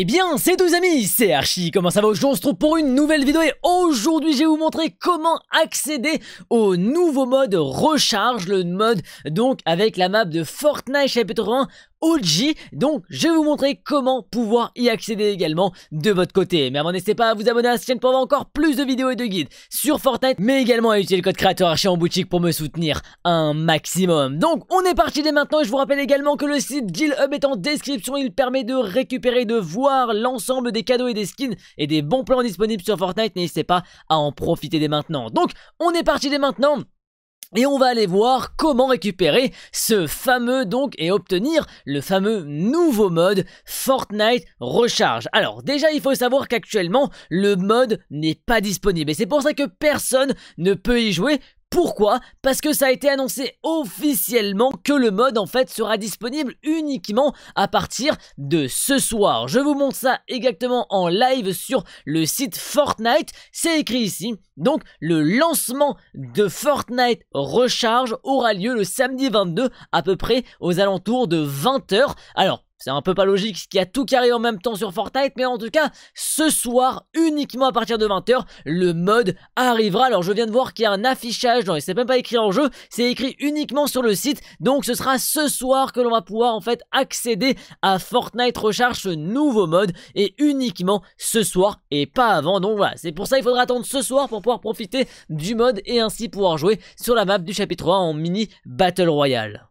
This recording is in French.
Eh bien, c'est tous amis, c'est Archie, comment ça va Aujourd'hui on se trouve pour une nouvelle vidéo et aujourd'hui je vais vous montrer comment accéder au nouveau mode recharge, le mode donc avec la map de Fortnite chapitre 1 OG. Donc je vais vous montrer comment pouvoir y accéder également de votre côté. Mais avant n'hésitez pas à vous abonner à cette chaîne pour avoir encore plus de vidéos et de guides sur Fortnite, mais également à utiliser le code créateur archi en boutique pour me soutenir un maximum. Donc on est parti dès maintenant et je vous rappelle également que le site Deal Hub est en description, il permet de récupérer, de voir l'ensemble des cadeaux et des skins et des bons plans disponibles sur Fortnite, n'hésitez pas à en profiter dès maintenant. Donc on est parti dès maintenant et on va aller voir comment récupérer ce fameux donc et obtenir le fameux nouveau mode Fortnite Recharge. Alors déjà il faut savoir qu'actuellement le mode n'est pas disponible et c'est pour ça que personne ne peut y jouer pourquoi Parce que ça a été annoncé officiellement que le mode en fait sera disponible uniquement à partir de ce soir. Je vous montre ça exactement en live sur le site Fortnite. C'est écrit ici. Donc le lancement de Fortnite Recharge aura lieu le samedi 22 à peu près aux alentours de 20h. Alors c'est un peu pas logique qu'il y a tout qui arrive en même temps sur Fortnite, mais en tout cas, ce soir, uniquement à partir de 20h, le mode arrivera. Alors je viens de voir qu'il y a un affichage, non, c'est même pas écrit en jeu, c'est écrit uniquement sur le site. Donc ce sera ce soir que l'on va pouvoir en fait accéder à Fortnite Recharge, ce nouveau mode, et uniquement ce soir et pas avant. Donc voilà, c'est pour ça qu'il faudra attendre ce soir pour pouvoir profiter du mode et ainsi pouvoir jouer sur la map du chapitre 1 en mini Battle Royale